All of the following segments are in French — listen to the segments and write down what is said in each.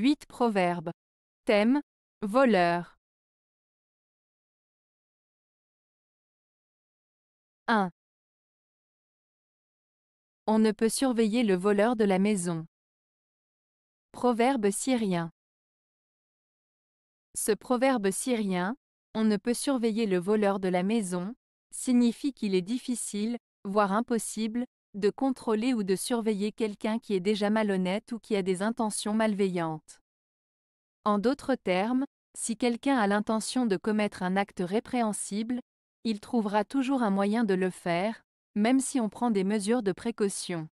8 Proverbes. Thème Voleur. 1. On ne peut surveiller le voleur de la maison. Proverbe syrien. Ce proverbe syrien, on ne peut surveiller le voleur de la maison, signifie qu'il est difficile, voire impossible, de contrôler ou de surveiller quelqu'un qui est déjà malhonnête ou qui a des intentions malveillantes. En d'autres termes, si quelqu'un a l'intention de commettre un acte répréhensible, il trouvera toujours un moyen de le faire, même si on prend des mesures de précaution.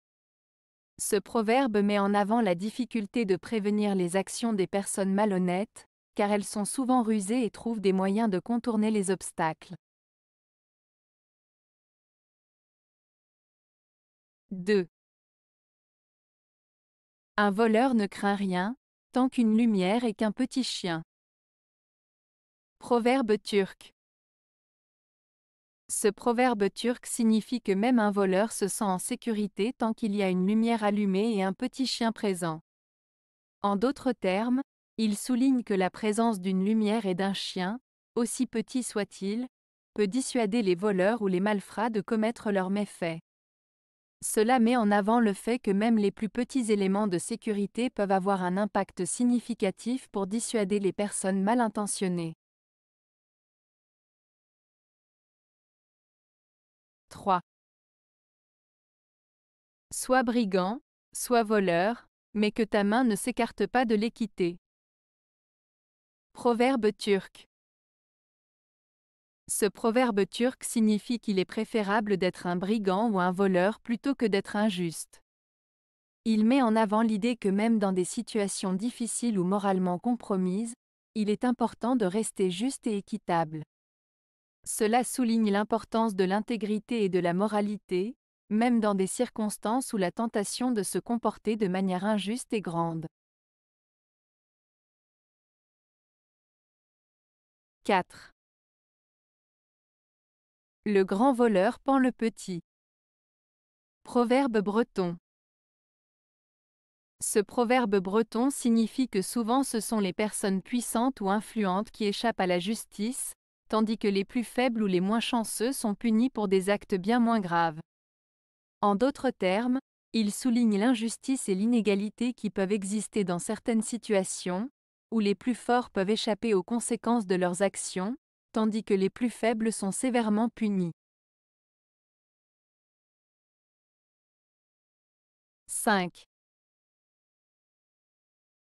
Ce proverbe met en avant la difficulté de prévenir les actions des personnes malhonnêtes, car elles sont souvent rusées et trouvent des moyens de contourner les obstacles. 2. Un voleur ne craint rien, tant qu'une lumière et qu'un petit chien. Proverbe turc. Ce proverbe turc signifie que même un voleur se sent en sécurité tant qu'il y a une lumière allumée et un petit chien présent. En d'autres termes, il souligne que la présence d'une lumière et d'un chien, aussi petit soit-il, peut dissuader les voleurs ou les malfrats de commettre leurs méfaits. Cela met en avant le fait que même les plus petits éléments de sécurité peuvent avoir un impact significatif pour dissuader les personnes mal intentionnées. 3. Sois brigand, sois voleur, mais que ta main ne s'écarte pas de l'équité. Proverbe turc. Ce proverbe turc signifie qu'il est préférable d'être un brigand ou un voleur plutôt que d'être injuste. Il met en avant l'idée que même dans des situations difficiles ou moralement compromises, il est important de rester juste et équitable. Cela souligne l'importance de l'intégrité et de la moralité, même dans des circonstances où la tentation de se comporter de manière injuste est grande. 4. Le grand voleur pend le petit. Proverbe breton. Ce proverbe breton signifie que souvent ce sont les personnes puissantes ou influentes qui échappent à la justice, tandis que les plus faibles ou les moins chanceux sont punis pour des actes bien moins graves. En d'autres termes, il souligne l'injustice et l'inégalité qui peuvent exister dans certaines situations, où les plus forts peuvent échapper aux conséquences de leurs actions, tandis que les plus faibles sont sévèrement punis. 5.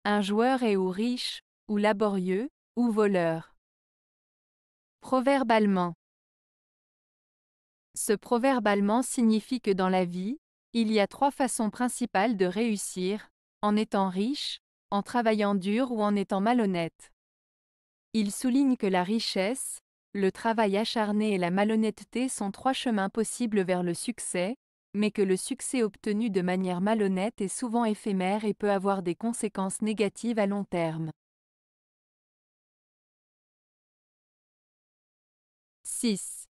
Un joueur est ou riche, ou laborieux, ou voleur. Proverbe allemand. Ce proverbe allemand signifie que dans la vie, il y a trois façons principales de réussir, en étant riche, en travaillant dur ou en étant malhonnête. Il souligne que la richesse, le travail acharné et la malhonnêteté sont trois chemins possibles vers le succès, mais que le succès obtenu de manière malhonnête est souvent éphémère et peut avoir des conséquences négatives à long terme. 6.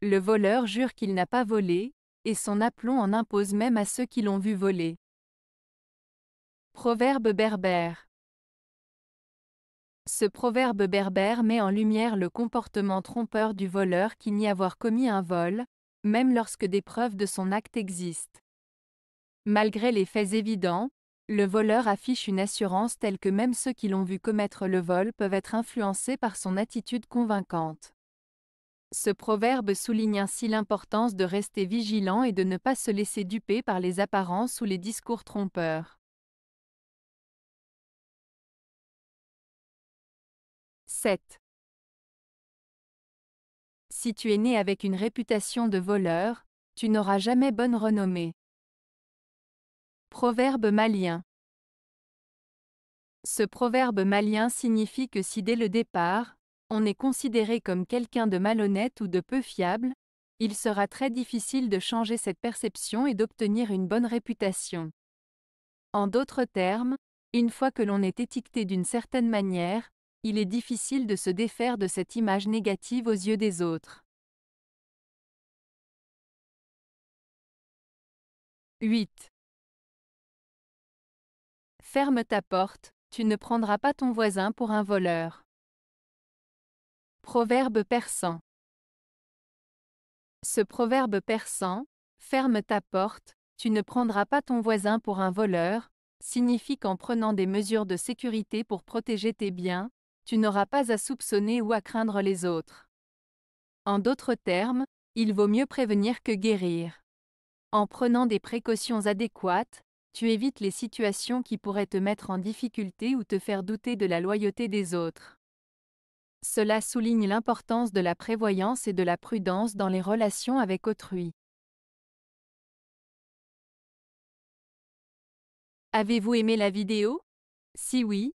Le voleur jure qu'il n'a pas volé, et son aplomb en impose même à ceux qui l'ont vu voler. Proverbe berbère ce proverbe berbère met en lumière le comportement trompeur du voleur qui nie avoir commis un vol, même lorsque des preuves de son acte existent. Malgré les faits évidents, le voleur affiche une assurance telle que même ceux qui l'ont vu commettre le vol peuvent être influencés par son attitude convaincante. Ce proverbe souligne ainsi l'importance de rester vigilant et de ne pas se laisser duper par les apparences ou les discours trompeurs. 7. Si tu es né avec une réputation de voleur, tu n'auras jamais bonne renommée. Proverbe malien. Ce proverbe malien signifie que si dès le départ, on est considéré comme quelqu'un de malhonnête ou de peu fiable, il sera très difficile de changer cette perception et d'obtenir une bonne réputation. En d'autres termes, une fois que l'on est étiqueté d'une certaine manière, il est difficile de se défaire de cette image négative aux yeux des autres. 8. Ferme ta porte, tu ne prendras pas ton voisin pour un voleur. Proverbe persan. Ce proverbe persan, Ferme ta porte, tu ne prendras pas ton voisin pour un voleur, signifie qu'en prenant des mesures de sécurité pour protéger tes biens, tu n'auras pas à soupçonner ou à craindre les autres. En d'autres termes, il vaut mieux prévenir que guérir. En prenant des précautions adéquates, tu évites les situations qui pourraient te mettre en difficulté ou te faire douter de la loyauté des autres. Cela souligne l'importance de la prévoyance et de la prudence dans les relations avec autrui. Avez-vous aimé la vidéo Si oui,